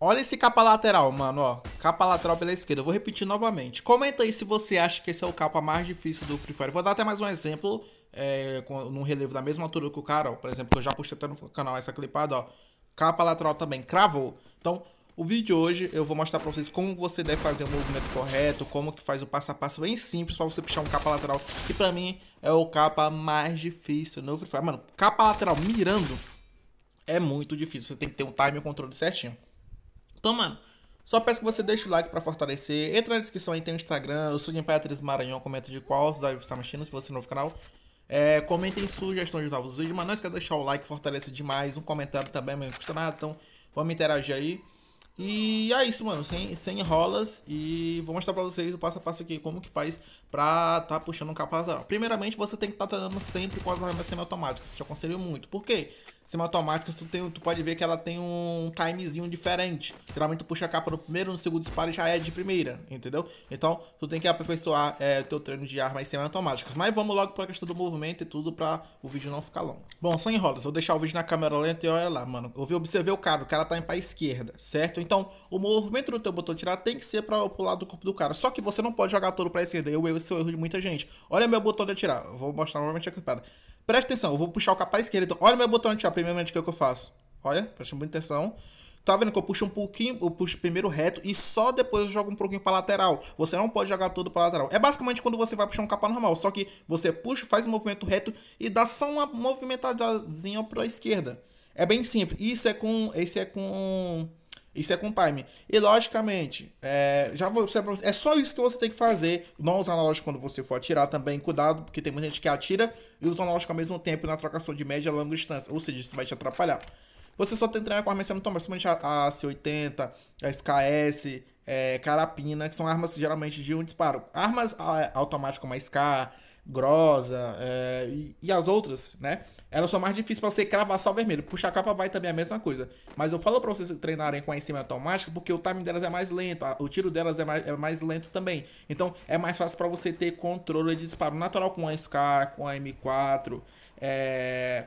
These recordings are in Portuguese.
Olha esse capa lateral, mano, ó. Capa lateral pela esquerda. Eu vou repetir novamente. Comenta aí se você acha que esse é o capa mais difícil do Free Fire. Vou dar até mais um exemplo. É, com, num relevo da mesma altura que o cara, ó. Por exemplo, que eu já postei até no canal essa clipada, ó. Capa lateral também. Cravou. Então, o vídeo de hoje eu vou mostrar pra vocês como você deve fazer o movimento correto, como que faz o passo a passo bem simples pra você puxar um capa lateral, que pra mim é o capa mais difícil no Free Fire. Mano, capa lateral mirando é muito difícil, você tem que ter um time e um controle certinho. Então, mano, só peço que você deixe o like para fortalecer. Entra na descrição aí, tem o Instagram. Eu sou de Imperatriz Maranhão. Comenta de qual você está mexendo, se você é novo no canal. É, comentem sugestões de novos vídeos. Mas não esqueça de deixar o like, fortalece demais. Um comentário também, mas não custa nada. Então, vamos interagir aí. E é isso, mano. Sem, sem enrolas. E vou mostrar pra vocês o passo a passo aqui. Como que faz pra tá puxando um capa Primeiramente, você tem que estar tá treinando sempre com as armas semiautomáticas. Te aconselho muito. Por quê? Semiautomáticas, tu, tem, tu pode ver que ela tem um timezinho diferente. Geralmente tu puxa a capa no primeiro, no segundo disparo e já é de primeira, entendeu? Então, tu tem que aperfeiçoar é, teu treino de armas semi-automáticas. Mas vamos logo pra questão do movimento e tudo pra o vídeo não ficar longo. Bom, só enrolas. Vou deixar o vídeo na câmera lenta e olha lá, mano. Eu vi, observei o cara. O cara tá em pra esquerda, certo? Então, o movimento do teu botão de tirar tem que ser pra, pro lado do corpo do cara. Só que você não pode jogar todo pra esquerda. Eu erro, esse é o erro de muita gente. Olha meu botão de atirar. Vou mostrar novamente a clipada. Presta atenção, eu vou puxar o capa esquerdo. esquerda. Então, olha meu botão de chá, primeiramente, o que, é que eu faço? Olha, presta muita atenção. Tá vendo que eu puxo um pouquinho, eu puxo primeiro reto e só depois eu jogo um pouquinho pra lateral. Você não pode jogar todo pra lateral. É basicamente quando você vai puxar um capa normal, só que você puxa, faz um movimento reto e dá só uma movimentadazinha pra esquerda. É bem simples. Isso é com, esse é com isso é com Prime. E logicamente, é, já vou, é só isso que você tem que fazer. Não usar analógico quando você for atirar também. Cuidado, porque tem muita gente que atira e usa analógico ao mesmo tempo na trocação de média e longa distância. Ou seja, isso vai te atrapalhar. Você só tem que treinar com armas semiautomáticas, principalmente a C80, a SKS, é, Carapina, que são armas geralmente de um disparo. Armas automáticas como a SK, Grosa é, eh, e, e, as outras, né? Elas são mais difíceis para você cravar só vermelho. Puxar capa vai também a mesma coisa. Mas eu falo para vocês treinarem com a enzima automática porque o timing delas é mais lento, a, o tiro delas é mais, é mais lento também. Então é mais fácil para você ter controle de disparo natural com a SK, com a M4. É,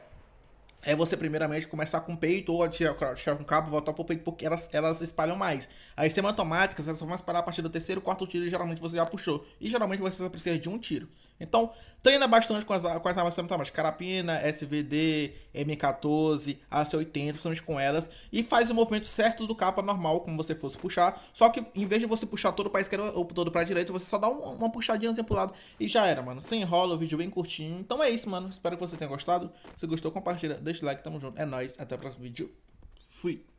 eh, é você primeiramente começar com o peito ou atirar, atirar com o cabo, voltar pro peito, porque elas, elas espalham mais. As semanas automáticas, elas vão espalhar a partir do terceiro, quarto tiro e geralmente você já puxou. E geralmente você só precisa de um tiro. Então, treina bastante com as, com as armas fantasmas. Carapina, SVD, M14, AC-80, principalmente com elas. E faz o movimento certo do capa normal, como você fosse puxar. Só que em vez de você puxar todo para esquerda ou todo para direita, você só dá um, uma puxadinha pro lado e já era, mano. Sem enrola, o vídeo bem curtinho. Então é isso, mano. Espero que você tenha gostado. Se gostou, compartilha, deixa o like, tamo junto. É nóis, até o próximo vídeo. Fui.